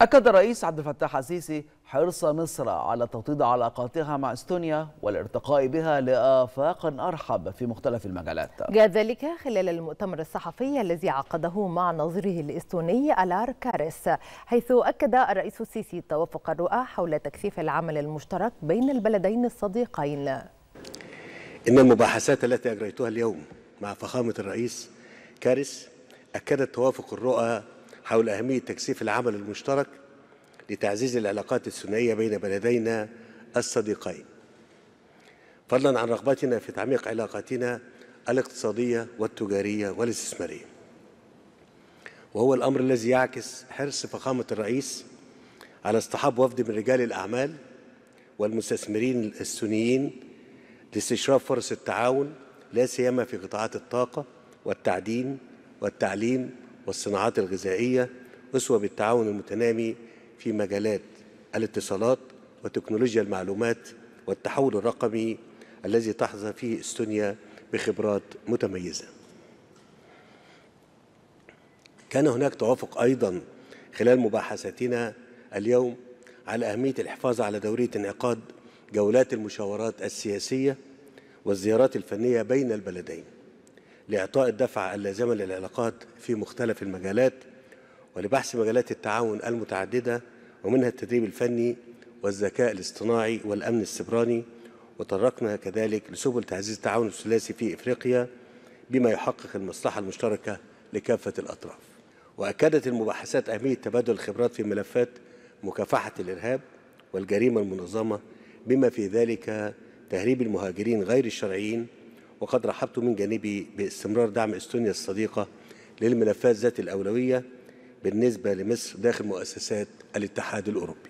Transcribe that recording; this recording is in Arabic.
أكد الرئيس عبد الفتاح السيسي حرص مصر على توطيد علاقاتها مع استونيا والارتقاء بها لآفاق أرحب في مختلف المجالات جاء ذلك خلال المؤتمر الصحفي الذي عقده مع نظيره الإستوني ألار كارس حيث أكد الرئيس السيسي توافق الرؤى حول تكثيف العمل المشترك بين البلدين الصديقين إن المباحثات التي أجريتها اليوم مع فخامة الرئيس كارس أكدت توافق الرؤى حول أهمية تكثيف العمل المشترك لتعزيز العلاقات الثنائية بين بلدينا الصديقين فضلا عن رغبتنا في تعميق علاقاتنا الاقتصادية والتجارية والاستثمارية وهو الأمر الذي يعكس حرص فخامة الرئيس على اصطحاب وفد من رجال الأعمال والمستثمرين السنيين لاستشراف فرص التعاون لا سيما في قطاعات الطاقة والتعدين والتعليم والصناعات الغذائية أسوة بالتعاون المتنامي في مجالات الاتصالات وتكنولوجيا المعلومات والتحول الرقمي الذي تحظى فيه استونيا بخبرات متميزة كان هناك توافق أيضا خلال مباحثاتنا اليوم على أهمية الحفاظ على دورية انعقاد جولات المشاورات السياسية والزيارات الفنية بين البلدين لإعطاء الدفع اللازمة للعلاقات في مختلف المجالات ولبحث مجالات التعاون المتعددة ومنها التدريب الفني والذكاء الاصطناعي والأمن السبراني وطرقنا كذلك لسبل تعزيز التعاون الثلاثي في إفريقيا بما يحقق المصلحة المشتركة لكافة الأطراف وأكدت المباحثات أهمية تبادل الخبرات في ملفات مكافحة الإرهاب والجريمة المنظمة بما في ذلك تهريب المهاجرين غير الشرعيين وقد رحبت من جانبي باستمرار دعم استونيا الصديقه للملفات ذات الاولويه بالنسبه لمصر داخل مؤسسات الاتحاد الاوروبي